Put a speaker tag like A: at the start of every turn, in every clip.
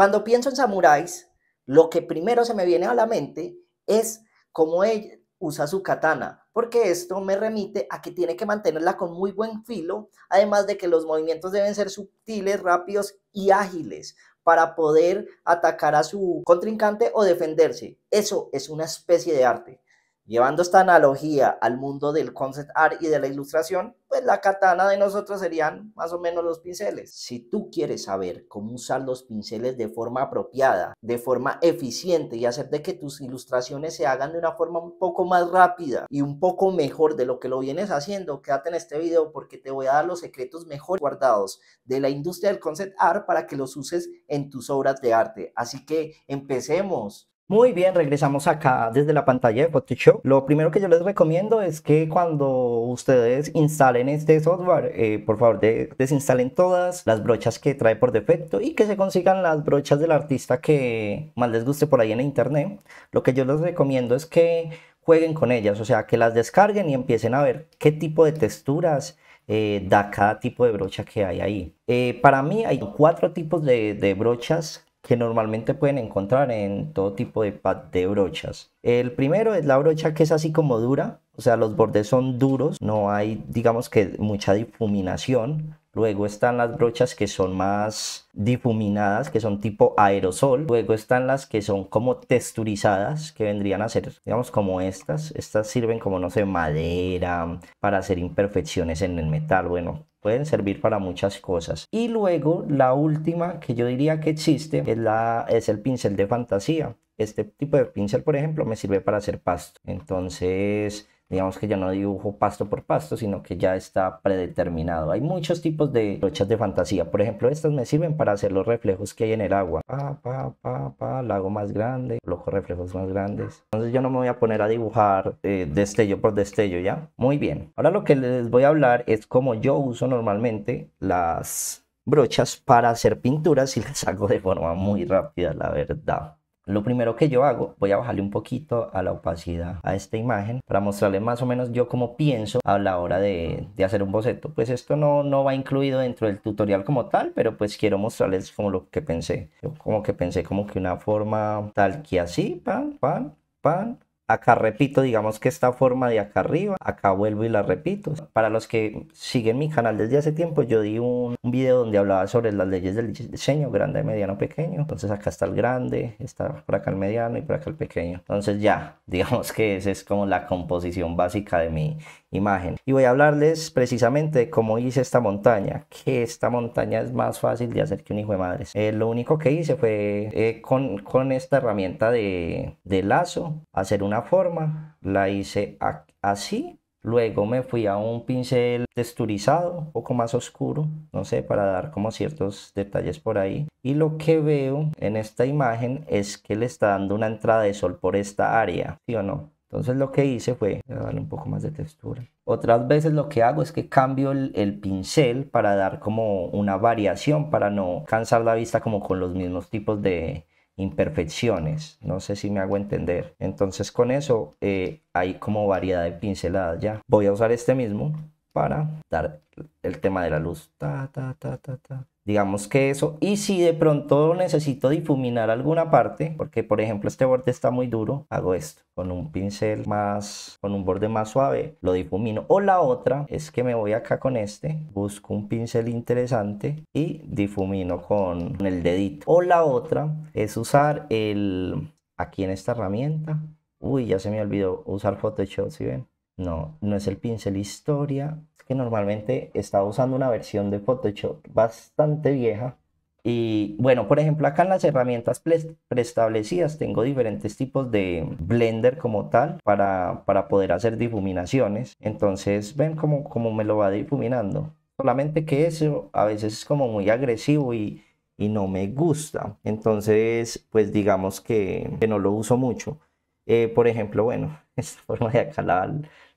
A: Cuando pienso en samuráis, lo que primero se me viene a la mente es cómo ella usa su katana, porque esto me remite a que tiene que mantenerla con muy buen filo, además de que los movimientos deben ser sutiles, rápidos y ágiles para poder atacar a su contrincante o defenderse. Eso es una especie de arte. Llevando esta analogía al mundo del concept art y de la ilustración, pues la katana de nosotros serían más o menos los pinceles. Si tú quieres saber cómo usar los pinceles de forma apropiada, de forma eficiente y hacer de que tus ilustraciones se hagan de una forma un poco más rápida y un poco mejor de lo que lo vienes haciendo, quédate en este video porque te voy a dar los secretos mejor guardados de la industria del concept art para que los uses en tus obras de arte. Así que empecemos. Muy bien, regresamos acá desde la pantalla de Photoshop. Lo primero que yo les recomiendo es que cuando ustedes instalen este software, eh, por favor desinstalen todas las brochas que trae por defecto y que se consigan las brochas del artista que más les guste por ahí en internet. Lo que yo les recomiendo es que jueguen con ellas, o sea, que las descarguen y empiecen a ver qué tipo de texturas eh, da cada tipo de brocha que hay ahí. Eh, para mí hay cuatro tipos de brochas que normalmente pueden encontrar en todo tipo de, de brochas. El primero es la brocha que es así como dura, o sea, los bordes son duros, no hay, digamos que, mucha difuminación. Luego están las brochas que son más difuminadas, que son tipo aerosol. Luego están las que son como texturizadas, que vendrían a ser, digamos, como estas. Estas sirven como, no sé, madera, para hacer imperfecciones en el metal. Bueno, pueden servir para muchas cosas. Y luego la última que yo diría que existe es, la, es el pincel de fantasía. Este tipo de pincel, por ejemplo, me sirve para hacer pasto. Entonces, Digamos que ya no dibujo pasto por pasto, sino que ya está predeterminado. Hay muchos tipos de brochas de fantasía. Por ejemplo, estas me sirven para hacer los reflejos que hay en el agua. Pa, pa, lago más grande, coloco reflejos más grandes. Entonces yo no me voy a poner a dibujar eh, destello por destello, ¿ya? Muy bien. Ahora lo que les voy a hablar es cómo yo uso normalmente las brochas para hacer pinturas y las hago de forma muy rápida, la verdad. Lo primero que yo hago, voy a bajarle un poquito a la opacidad a esta imagen para mostrarles más o menos yo cómo pienso a la hora de, hacer un boceto. Pues esto no, no va incluido dentro del tutorial como tal, pero pues quiero mostrarles como lo que pensé. Yo como que pensé como que una forma tal que así, pan, pan, pan, Acá repito, digamos que esta forma de acá arriba, acá vuelvo y la repito. Para los que siguen mi canal desde hace tiempo, yo di un, video donde hablaba sobre las leyes del diseño, grande, mediano, pequeño. Entonces acá está el grande, está por acá el mediano y por acá el pequeño. Entonces ya, digamos que esa es como la composición básica de mi imagen. Y voy a hablarles precisamente de cómo hice esta montaña, que esta montaña es más fácil de hacer que un hijo de madre, eh, lo único que hice fue eh, con, esta herramienta de lazo, hacer una forma, la hice así, luego me fui a un pincel texturizado, un poco más oscuro, no sé, para dar como ciertos detalles por ahí. Y lo que veo en esta imagen es que le está dando una entrada de sol por esta área, ¿sí o no? Entonces lo que hice fue darle un poco más de textura. Otras veces lo que hago es que cambio el, pincel para dar como una variación, para no cansar la vista como con los mismos tipos de, imperfecciones. No sé si me hago entender. Entonces con eso eh, hay como variedad de pinceladas ya. Voy a usar este mismo para dar el tema de la luz. Ta, ta, ta, ta, ta. Digamos que eso. Y si de pronto necesito difuminar alguna parte, porque por ejemplo este borde está muy duro, hago esto. Con un pincel más, con un borde más suave, lo difumino. O la otra es que me voy acá con este, busco un pincel interesante y difumino con el dedito. O la otra es usar el, aquí en esta herramienta. Uy, ya se me olvidó usar Photoshop, si ven. No, no es el pincel historia, normalmente estaba usando una versión de Photoshop bastante vieja. Y bueno, por ejemplo, acá en las herramientas preestablecidas tengo diferentes tipos de Blender como tal para, para poder hacer difuminaciones. Entonces, ven como como me lo va difuminando. Solamente que eso a veces es como muy agresivo y, no me gusta. Entonces, pues digamos que, no lo uso mucho. Eh, por ejemplo, bueno, esta forma de acá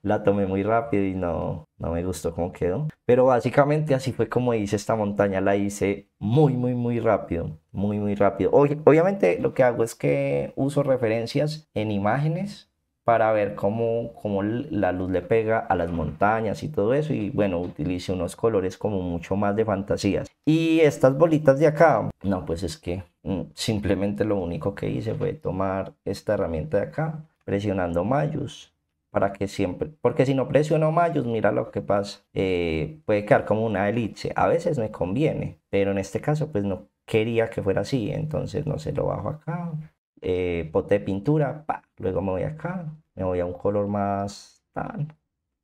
A: la tomé muy rápido y no, no me gustó cómo quedó. Pero básicamente así fue como hice esta montaña, la hice muy, muy, muy rápido, muy, muy rápido. obviamente lo que hago es que uso referencias en imágenes para ver cómo, cómo, la luz le pega a las montañas y todo eso. Y bueno, utilice unos colores como mucho más de fantasías. Y estas bolitas de acá, no, pues es que mm, simplemente lo único que hice fue tomar esta herramienta de acá, presionando Mayus, para que siempre, porque si no presiono mayos, mira lo que pasa, eh, puede quedar como una elipse, a veces me conviene, pero en este caso pues no quería que fuera así, entonces no sé, lo bajo acá, eh, pote de pintura, pa, luego me voy acá, me voy a un color más tal,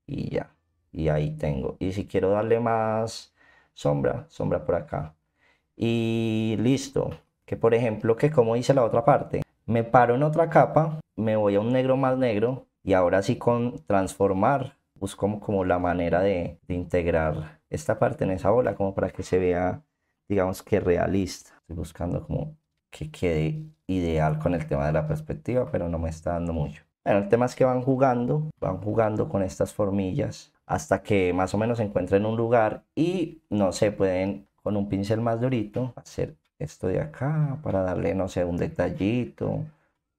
A: y ya, y ahí tengo, y si quiero darle más sombra, sombra por acá, y listo, que por ejemplo, que como hice la otra parte, me paro en otra capa, me voy a un negro más negro, y ahora sí con transformar, busco como la manera de, integrar esta parte en esa bola, como para que se vea, digamos que realista. Estoy buscando como que quede ideal con el tema de la perspectiva, pero no me está dando mucho. Bueno, el tema es que van jugando, van jugando con estas formillas hasta que más o menos se encuentren un lugar y no sé, pueden con un pincel más durito hacer esto de acá para darle, no sé, un detallito,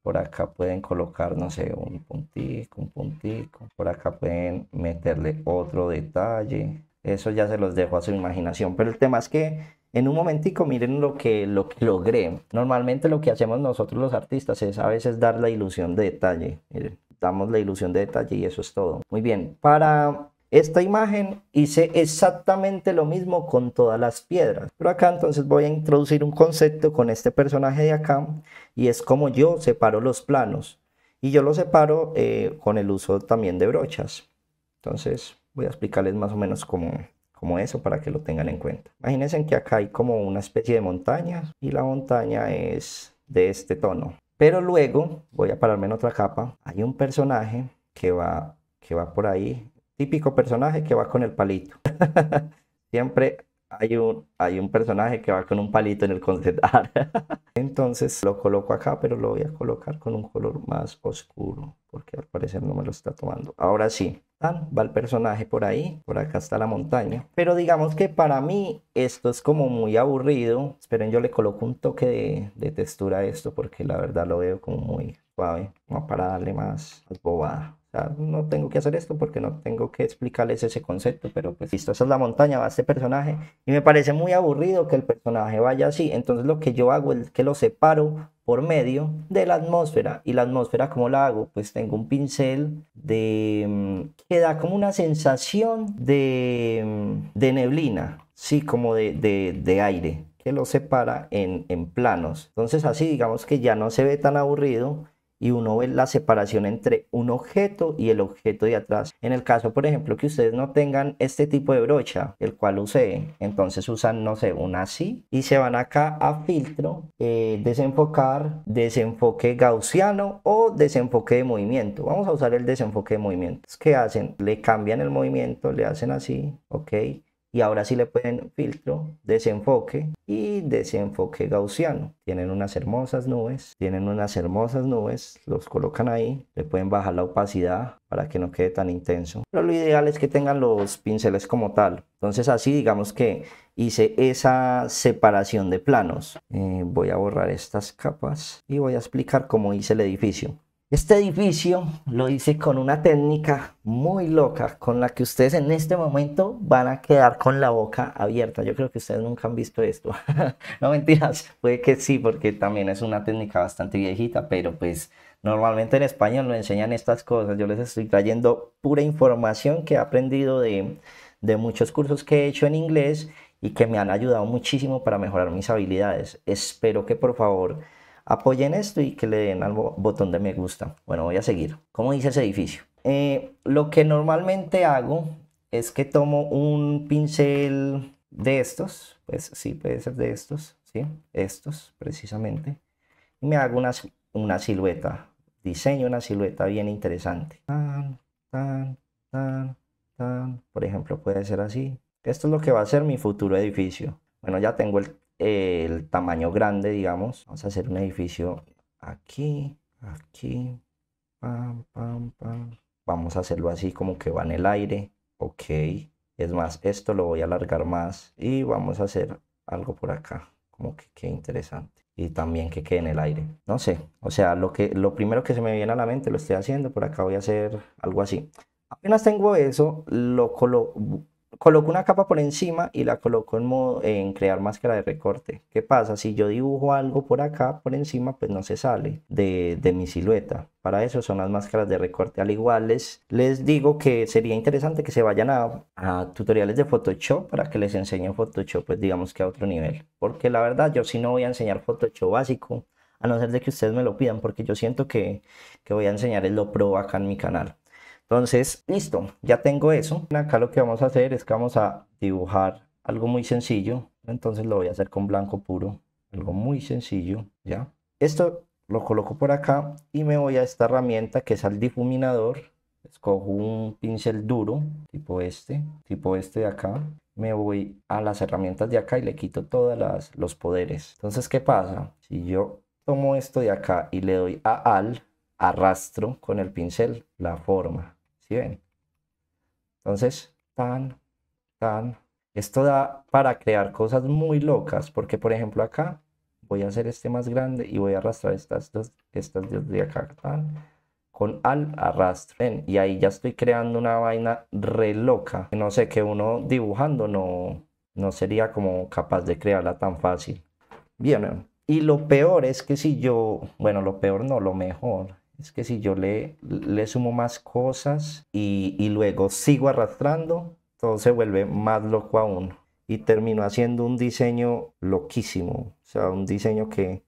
A: por acá pueden colocar, no sé, un puntico, un puntico. Por acá pueden meterle otro detalle. Eso ya se los dejo a su imaginación. Pero el tema es que en un momentico miren lo que, lo que logré. Normalmente lo que hacemos nosotros los artistas es a veces dar la ilusión de detalle. Miren, damos la ilusión de detalle y eso es todo. Muy bien, para esta imagen hice exactamente lo mismo con todas las piedras pero acá entonces voy a introducir un concepto con este personaje de acá y es como yo separo los planos y yo lo separo eh, con el uso también de brochas entonces voy a explicarles más o menos cómo como eso para que lo tengan en cuenta. Imagínense que acá hay como una especie de montaña y la montaña es de este tono. Pero luego, voy a pararme en otra capa, hay un personaje que va, que va por ahí, típico personaje que va con el palito. Siempre hay un, hay un personaje que va con un palito en el concept Entonces lo coloco acá, pero lo voy a colocar con un color más oscuro, porque al parecer no me lo está tomando. Ahora sí, va el personaje por ahí, por acá está la montaña. Pero digamos que para mí esto es como muy aburrido. Esperen, yo le coloco un toque de, textura a esto porque la verdad lo veo como muy suave, como para darle más, más bobada. no tengo que hacer esto porque no tengo que explicarles ese concepto, pero pues listo, esa es la montaña, va este personaje. Y me parece muy aburrido que el personaje vaya así. Entonces lo que yo hago es que lo separo por medio de la atmósfera. ¿Y la atmósfera como la hago? Pues tengo un pincel de mm, que da como una sensación de, mm, de neblina, sí, como de, aire que lo separa en planos. Entonces así digamos que ya no se ve tan aburrido y uno ve la separación entre un objeto y el objeto de atrás. En el caso, por ejemplo, que ustedes no tengan este tipo de brocha, el cual usé, entonces usan, no sé, una así y se van acá a filtro, eh, desenfocar, desenfoque gaussiano o desenfoque de movimiento. Vamos a usar el desenfoque de movimiento. ¿Qué hacen? Le cambian el movimiento, le hacen así, ok y ahora sí le pueden filtro, desenfoque y desenfoque gaussiano. Tienen unas hermosas nubes, tienen unas hermosas nubes, los colocan ahí, le pueden bajar la opacidad para que no quede tan intenso. Pero lo ideal es que tengan los pinceles como tal. Entonces así digamos que hice esa separación de planos. Eh, voy a borrar estas capas y voy a explicar cómo hice el edificio. Este edificio lo hice con una técnica muy loca, con la que ustedes en este momento van a quedar con la boca abierta. Yo creo que ustedes nunca han visto esto. no mentiras, puede que sí, porque también es una técnica bastante viejita, pero pues normalmente en español no enseñan estas cosas. Yo les estoy trayendo pura información que he aprendido de, de muchos cursos que he hecho en inglés y que me han ayudado muchísimo para mejorar mis habilidades. Espero que por favor apoyen esto y que le den al botón de me gusta. Bueno, voy a seguir. ¿Cómo dice ese edificio? Eh, lo que normalmente hago es que tomo un pincel de estos, pues sí, puede ser de estos, ¿sí? Estos, precisamente. Y me hago una, una silueta, diseño una silueta bien interesante. Tan, tan, tan, tan. Por ejemplo, puede ser así. Esto es lo que va a ser mi futuro edificio. Bueno, ya tengo el el tamaño grande, digamos. Vamos a hacer un edificio aquí, aquí, Vamos a hacerlo así como que va en el aire. Ok. Es más, esto lo voy a alargar más y vamos a hacer algo por acá. Como que quede interesante. Y también que quede en el aire. No sé. O sea, lo, que, lo primero que se me viene a la mente lo estoy haciendo. Por acá voy a hacer algo así. Apenas tengo eso, lo colo coloco una capa por encima y la coloco en, modo, en crear máscara de recorte. ¿Qué pasa? Si yo dibujo algo por acá, por encima, pues no se sale de, mi silueta. Para eso son las máscaras de recorte. Al igual les, digo que sería interesante que se vayan a, tutoriales de Photoshop para que les enseñe Photoshop, pues digamos que a otro nivel. Porque la verdad yo sí no voy a enseñar Photoshop básico, a no ser de que ustedes me lo pidan, porque yo siento que, que voy a enseñar el lo pro acá en mi canal. Entonces, listo, ya tengo eso. Acá lo que vamos a hacer es que vamos a dibujar algo muy sencillo. Entonces lo voy a hacer con blanco puro. Algo muy sencillo, ¿ya? Esto lo coloco por acá y me voy a esta herramienta que es al difuminador. Escojo un pincel duro, tipo este, tipo este de acá. Me voy a las herramientas de acá y le quito todos los poderes. Entonces, ¿qué pasa? Si yo tomo esto de acá y le doy a al, arrastro con el pincel la forma bien Entonces, tan, tan. Esto da para crear cosas muy locas, porque por ejemplo acá voy a hacer este más grande y voy a arrastrar estas dos, estas dos de acá, tan, con al arrastro. y ahí ya estoy creando una vaina re loca. No sé, que uno dibujando no, no sería como capaz de crearla tan fácil. Bien, y lo peor es que si yo, bueno, lo peor no, lo mejor es que si yo le, le sumo más cosas y, luego sigo arrastrando, todo se vuelve más loco aún. Y termino haciendo un diseño loquísimo, o sea, un diseño que,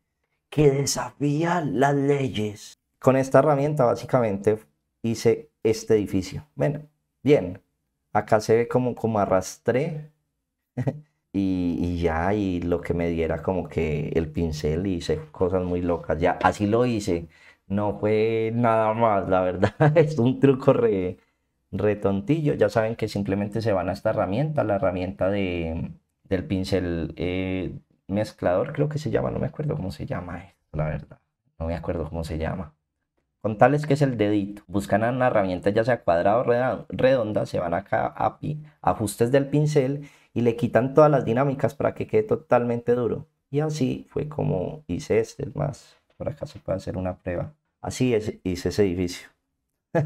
A: que desafía las leyes. Con esta herramienta básicamente hice este edificio. Bueno, bien, acá se ve como, como arrastré y, y, ya, y lo que me diera como que el pincel hice cosas muy locas, ya así lo hice. No fue nada más, la verdad. es un truco retontillo. Ya saben que simplemente se van a esta herramienta, la herramienta del pincel eh, mezclador, creo que se llama. No me acuerdo cómo se llama esto, la verdad. No me acuerdo cómo se llama. Con tales que es el dedito. Buscan una herramienta ya sea cuadrada o redonda. Se van acá a ajustes del pincel y le quitan todas las dinámicas para que quede totalmente duro. Y así fue como hice este. más, por acá se puede hacer una prueba. Así es, hice ese edificio.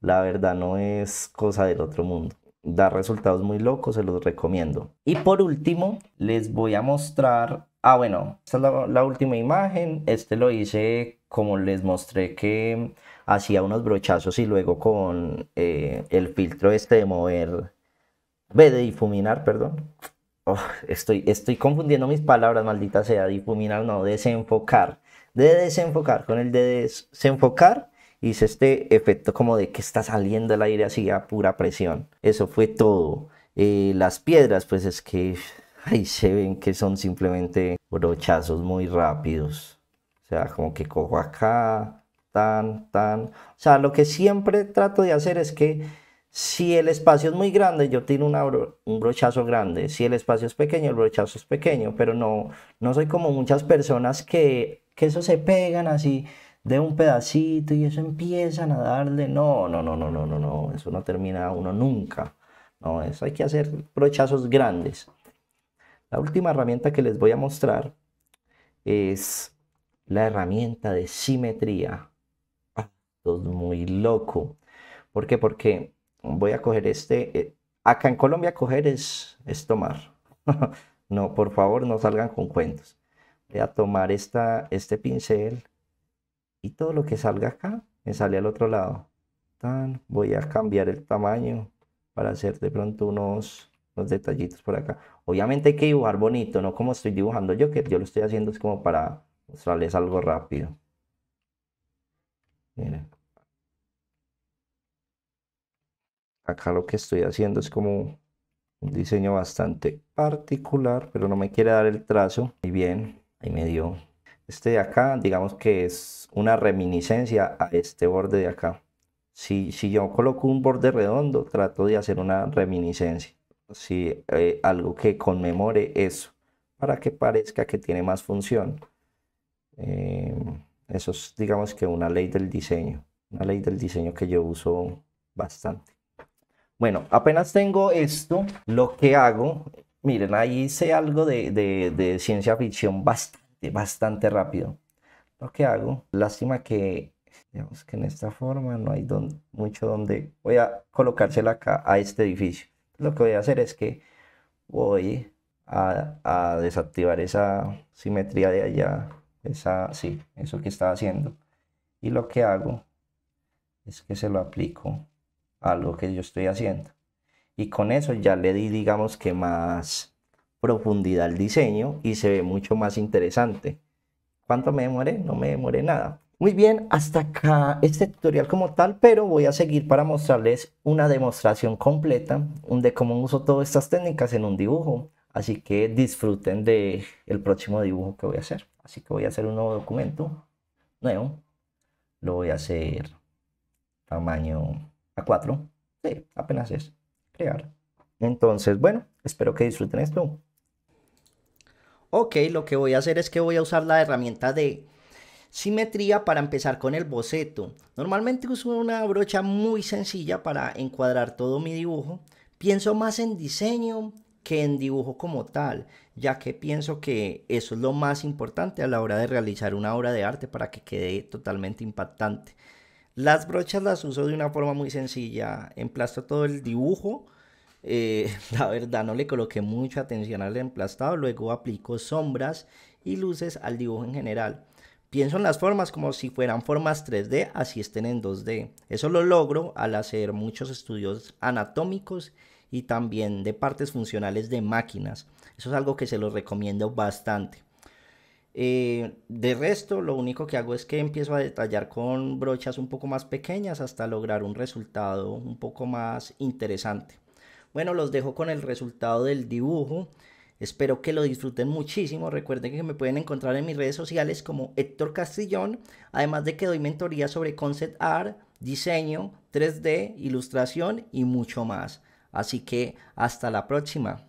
A: La verdad no es cosa del otro mundo. Da resultados muy locos, se los recomiendo. Y por último, les voy a mostrar... Ah, bueno, esta es la, última imagen. Este lo hice como les mostré que hacía unos brochazos y luego con eh, el filtro este de mover... Ve, de difuminar, perdón. estoy, estoy confundiendo mis palabras, maldita sea. Difuminar, no, desenfocar de desenfocar. Con el de desenfocar hice este efecto como de que está saliendo el aire así a pura presión. Eso fue todo. Eh, las piedras, pues es que ahí se ven que son simplemente brochazos muy rápidos. O sea, como que cojo acá, tan, tan. O sea, lo que siempre trato de hacer es que si el espacio es muy grande, yo tiro un brochazo grande. Si el espacio es pequeño, el brochazo es pequeño. Pero no, no soy como muchas personas que que eso se pegan así de un pedacito y eso empiezan a darle, no, no, no, no, no, no, no, eso no termina uno nunca, no, eso hay que hacer brochazos grandes. La última herramienta que les voy a mostrar es la herramienta de simetría. Ah, esto es muy loco. ¿Por qué? Porque voy a coger este. Eh, acá en Colombia coger es, es tomar. no, por favor, no salgan con cuentos. Eh, a tomar esta, este pincel y todo lo que salga acá me sale al otro lado. voy a cambiar el tamaño para hacer de pronto unos, unos detallitos por acá. Obviamente hay que dibujar bonito, no como estoy dibujando yo, que yo lo estoy haciendo es como para mostrarles algo rápido. Miren. Acá lo que estoy haciendo es como un diseño bastante particular, pero no me quiere dar el trazo. Muy bien, me dio. Este de acá, digamos que es una reminiscencia a este borde de acá. Si, si yo coloco un borde redondo, trato de hacer una reminiscencia. Si, eh, algo que conmemore eso, para que parezca que tiene más función. Eh, eso es, digamos que una ley del diseño. Una ley del diseño que yo uso bastante. Bueno, apenas tengo esto, lo que hago Miren, ahí sé algo de, ciencia ficción bastante, bastante rápido. Lo que hago, lástima que digamos que en esta forma no hay mucho donde voy a colocársela acá a este edificio lo que voy a hacer es que voy a, desactivar esa simetría de allá esa sí eso que estaba haciendo y lo que hago es que se lo aplico a lo que yo estoy haciendo y con eso ya le di digamos que más profundidad al diseño y se ve mucho más interesante. ¿Cuánto me demoré? No me demoré nada. Muy bien, hasta acá este tutorial como tal, pero voy a seguir para mostrarles una demostración completa de cómo uso todas estas técnicas en un dibujo. Así que disfruten del el próximo dibujo que voy a hacer. Así que voy a hacer un nuevo documento, nuevo. Lo voy a hacer tamaño A4. Sí, apenas es crear. Entonces, bueno, espero que disfruten esto. Ok, lo que voy a hacer es que voy a usar la herramienta de simetría para empezar con el boceto. Normalmente uso una brocha muy sencilla para encuadrar todo mi dibujo. Pienso más en diseño que en dibujo como tal, ya que pienso que eso es lo más importante a la hora de realizar una obra de arte para que quede totalmente impactante. Las brochas las uso de una forma muy sencilla. Emplasto todo el dibujo. Eh, la verdad no le coloqué mucha atención al emplastado. Luego aplico sombras y luces al dibujo en general. Pienso en las formas como si fueran formas 3D, así estén en 2D. Eso lo logro al hacer muchos estudios anatómicos y también de partes funcionales de máquinas. Eso es algo que se lo recomiendo bastante. Eh, de resto, lo único que hago es que empiezo a detallar con brochas un poco más pequeñas hasta lograr un resultado un poco más interesante. Bueno, los dejo con el resultado del dibujo. Espero que lo disfruten muchísimo. Recuerden que me pueden encontrar en mis redes sociales como Héctor Castillón Además de que doy mentoría sobre concept art, diseño, 3D, ilustración y mucho más. Así que hasta la próxima.